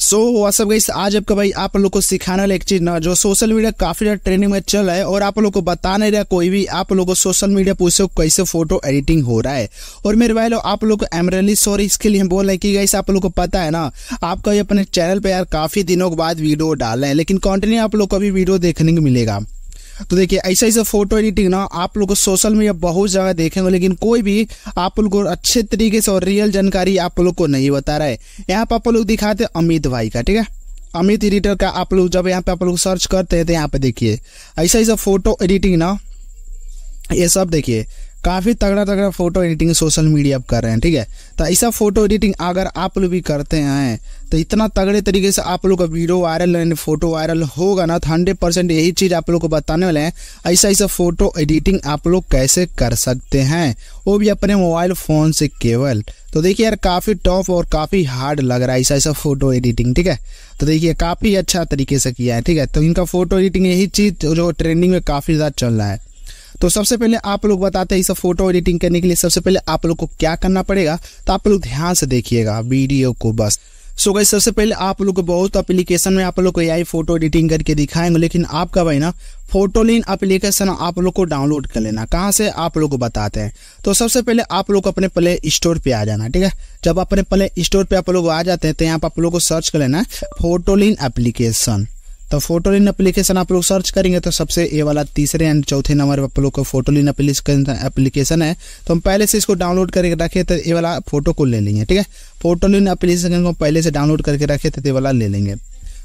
so what's up गई आज आपका भाई आप लोग को सिखाने वाला एक चीज ना जो सोशल मीडिया काफी ज्यादा ट्रेनिंग में चल रहा है और आप लोग को बता नहीं रहा कोई भी आप लोगों को सोशल मीडिया पूछे कैसे फोटो एडिटिंग हो रहा है और मेरे भाई लोग आप लोग को एमरली सॉरी इसके लिए हम बोल रहे हैं कि गई आप लोग को पता है ना आपका ये अपने चैनल पर यार काफी दिनों के बाद वीडियो डाल रहे हैं लेकिन कॉन्टिन्यू आप लोग को अभी वीडियो देखने को मिलेगा तो देखिए ऐसा ऐसा फोटो एडिटिंग ना आप लोग को सोशल मीडिया बहुत जगह देखेंगे लेकिन कोई भी आप लोग को अच्छे तरीके से और रियल जानकारी आप लोग को नहीं बता रहा है यहाँ पर आप लोग दिखाते अमित भाई का ठीक है अमित एडिटर का आप लोग जब यहाँ पे आप लोग सर्च करते हैं तो यहाँ पे देखिए ऐसा ऐसा फोटो एडिटिंग ना ये सब देखिए काफ़ी तगड़ा तगड़ा फ़ोटो एडिटिंग सोशल मीडिया पर कर रहे हैं ठीक है तो ऐसा फ़ोटो एडिटिंग अगर आप लोग भी करते हैं तो इतना तगड़े तरीके से आप लोग का video viral and photo viral होगा ना तो हंड्रेड परसेंट यही चीज़ आप लोग को बताने वाले हैं ऐसा ऐसा फ़ोटो एडिटिंग आप लोग कैसे कर सकते हैं वो भी अपने मोबाइल फ़ोन से केवल तो देखिए यार काफ़ी टॉप और काफ़ी हार्ड लग रहा है ऐसा ऐसा फ़ोटो एडिटिंग ठीक है तो देखिए काफ़ी अच्छा तरीके से किया है ठीक है तो इनका फ़ोटो एडिटिंग यही चीज़ जो ट्रेंडिंग में काफ़ी ज़्यादा चल रहा है तो सबसे पहले आप लोग बताते हैं इस सब फोटो एडिटिंग करने के लिए सबसे पहले आप लोग को क्या करना पड़ेगा तो आप लोग ध्यान से देखिएगा वीडियो को बस सो गई सबसे पहले आप लोग को बहुत एप्लीकेशन में आप लोग को यही फोटो एडिटिंग करके दिखाएंगे लेकिन आपका भाई ना फोटोलिन एप्लीकेशन आप लोग को डाउनलोड कर लेना कहाँ से आप लोग को बताते हैं तो सबसे पहले आप लोग अपने प्ले स्टोर पे आ जाना ठीक है जब अपने प्ले स्टोर पे आप लोग आ जाते हैं तो यहाँ पर आप लोग को सर्च कर लेना फोटोलिन एप्लीकेशन तो फोटो लिन एप्लीकेशन आप लोग सर्च करेंगे तो सबसे ये वाला तीसरे एंड चौथे नंबर पर आप लोग का लिन एप्लीकेशन है तो हम पहले से इसको डाउनलोड करके रखे तो ये वाला फोटो को ले लेंगे ठीक है फोटो लिन एप्लीकेशन को पहले से डाउनलोड करके रखे तो ये वाला ले लेंगे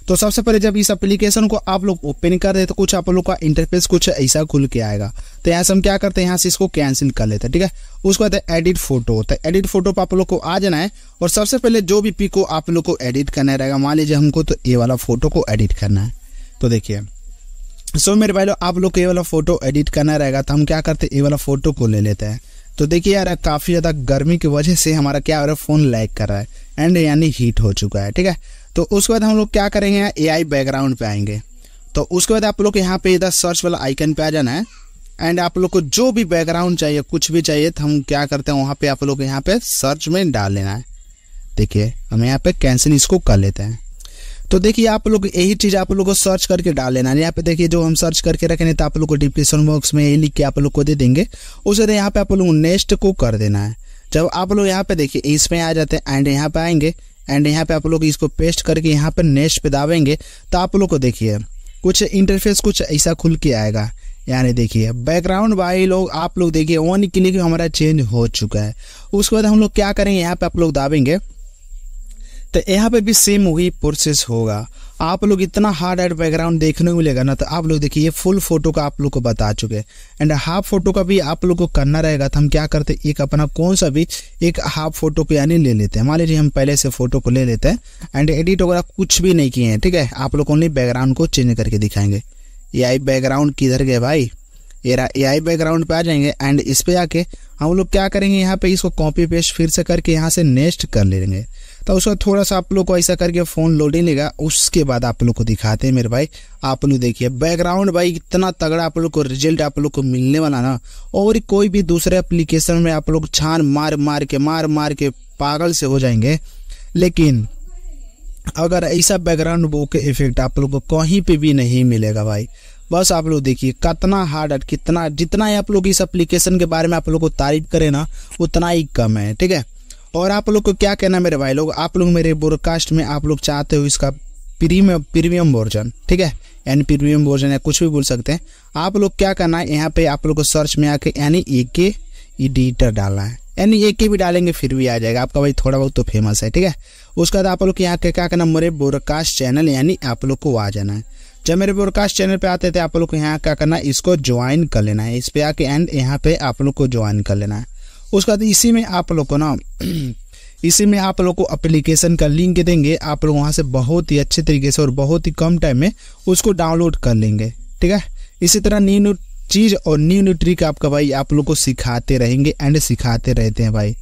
तो सबसे पहले जब इस एप्लीकेशन को आप लोग ओपन कर रहे तो कुछ आप लोग का इंटरफेस कुछ ऐसा खुल के आएगा तो यहाँ से हम क्या करते हैं यहाँ से इसको कैंसिल कर लेते हैं ठीक है उसके बाद एडिट फोटो तो एडिट फोटो पर आप लोग को आ जाना है और सबसे पहले जो भी पिक को आप लोग को एडिट करना रहेगा मान लीजिए हमको तो ये वाला फोटो को एडिट करना है तो देखिए सो so, मेरे भाई लोग आप लोग को ये वाला फोटो एडिट करना रहेगा तो हम क्या करते हैं ये वाला फोटो को ले लेते हैं तो देखिए यार काफ़ी ज़्यादा गर्मी की वजह से हमारा क्या हो रहा है फ़ोन लैग कर रहा है एंड यानी हीट हो चुका है ठीक है तो उसके बाद हम लोग क्या करेंगे ए आई बैकग्राउंड पे आएंगे तो उसके बाद आप लोग यहाँ पे इधर सर्च वाला आइकन पे आ जाना है एंड आप लोग को जो भी बैकग्राउंड चाहिए कुछ भी चाहिए तो हम क्या करते हैं वहाँ पे आप लोग यहाँ पे सर्च में डाल लेना है देखिए हम यहाँ पे कैंसिल इसको कर लेते हैं तो देखिए आप लोग यही चीज़ आप लोग को सर्च करके डाल लेना यहाँ पे देखिए जो हम सर्च करके रखेंगे तो आप लोग को डिस्क्रिप्शन बॉक्स में यही लिख के आप लोग को दे देंगे उसे यहाँ पे आप लोग नेक्स्ट को कर देना है जब आप लोग यहाँ पे देखिए इसमें आ जाते हैं एंड यहाँ पे आएंगे एंड यहाँ पे आप लोग इसको पेस्ट करके यहाँ पे नेक्स्ट पे दाबेंगे तो आप लोग को देखिए कुछ इंटरफेस कुछ ऐसा खुल के आएगा यानी देखिए बैकग्राउंड वाई लोग आप लोग देखिए वन क्लिक हमारा चेंज हो चुका है उसके बाद हम लोग क्या करेंगे यहाँ पे आप लोग दाबेंगे तो यहाँ पे भी सेम वही प्रोसेस होगा आप लोग इतना हार्ड एड बैकग्राउंड देखने को मिलेगा ना तो आप लोग देखिए ये फुल फोटो का आप लोग को बता चुके हैं एंड हाफ फोटो का भी आप लोग को करना रहेगा तो हम क्या करते हैं एक अपना कौन सा भी एक हाफ फोटो को यानी ले लेते हैं मान लीजिए हम पहले से फोटो को ले लेते हैं एंड एडिट वगैरह कुछ भी नहीं किए हैं ठीक है आप लोग ओनली बैकग्राउंड को चेंज करके दिखाएंगे ए आई बैकग्राउंड किधर गए भाई ए आई बैकग्राउंड पे आ जाएंगे एंड इस पे आके हम लोग क्या करेंगे यहाँ पे इसको कॉपी पेस्ट फिर से करके यहाँ से नेक्स्ट कर लेंगे तो उसका थोड़ा सा आप लोग को ऐसा करके फ़ोन लोडिंग लेगा उसके बाद आप लोग को दिखाते हैं मेरे भाई आप लोग देखिए बैकग्राउंड भाई इतना तगड़ा आप लोग को रिजल्ट आप लोग को मिलने वाला ना और कोई भी दूसरे एप्लीकेशन में आप लोग छान मार मार के मार मार के पागल से हो जाएंगे लेकिन अगर ऐसा बैकग्राउंड वो के इफेक्ट आप लोग को कहीं पे भी नहीं मिलेगा भाई बस आप लोग देखिए कितना हार्ड कितना जितना ही आप लोग इस एप्लीकेशन के बारे में आप लोग को तारीफ करें ना उतना ही कम है ठीक है और आप लोग को क्या कहना मेरे भाई लोग आप लोग मेरे ब्रॉडकास्ट में आप लोग चाहते हो इसका प्रीमियम प्रीमियम वर्जन ठीक है यानी प्रीमियम वर्जन या कुछ भी बोल सकते हैं आप लोग क्या करना है यहाँ पे आप लोग को सर्च में आके यानी ए के एडिटर डालना है यानी ए के भी डालेंगे फिर भी आ जाएगा आपका भाई थोड़ा बहुत तो फेमस है ठीक है उसके बाद आप लोग यहाँ के क्या करना मेरे ब्रॉडकास्ट चैनल यानी आप लोग को आ जाना है जब मेरे ब्रॉडकास्ट चैनल पे आते थे आप लोग को यहाँ क्या करना इसको ज्वाइन कर लेना है इस पे आके एंड यहाँ पे आप लोग को ज्वाइन कर लेना है उसके बाद इसी में आप लोग को ना इसी में आप लोग को अप्लीकेशन का लिंक देंगे आप लोग वहाँ से बहुत ही अच्छे तरीके से और बहुत ही कम टाइम में उसको डाउनलोड कर लेंगे ठीक है इसी तरह न्यू न्यू चीज़ और न्यू न्यू ट्रिक आपका भाई आप लोग को सिखाते रहेंगे एंड सिखाते रहते हैं भाई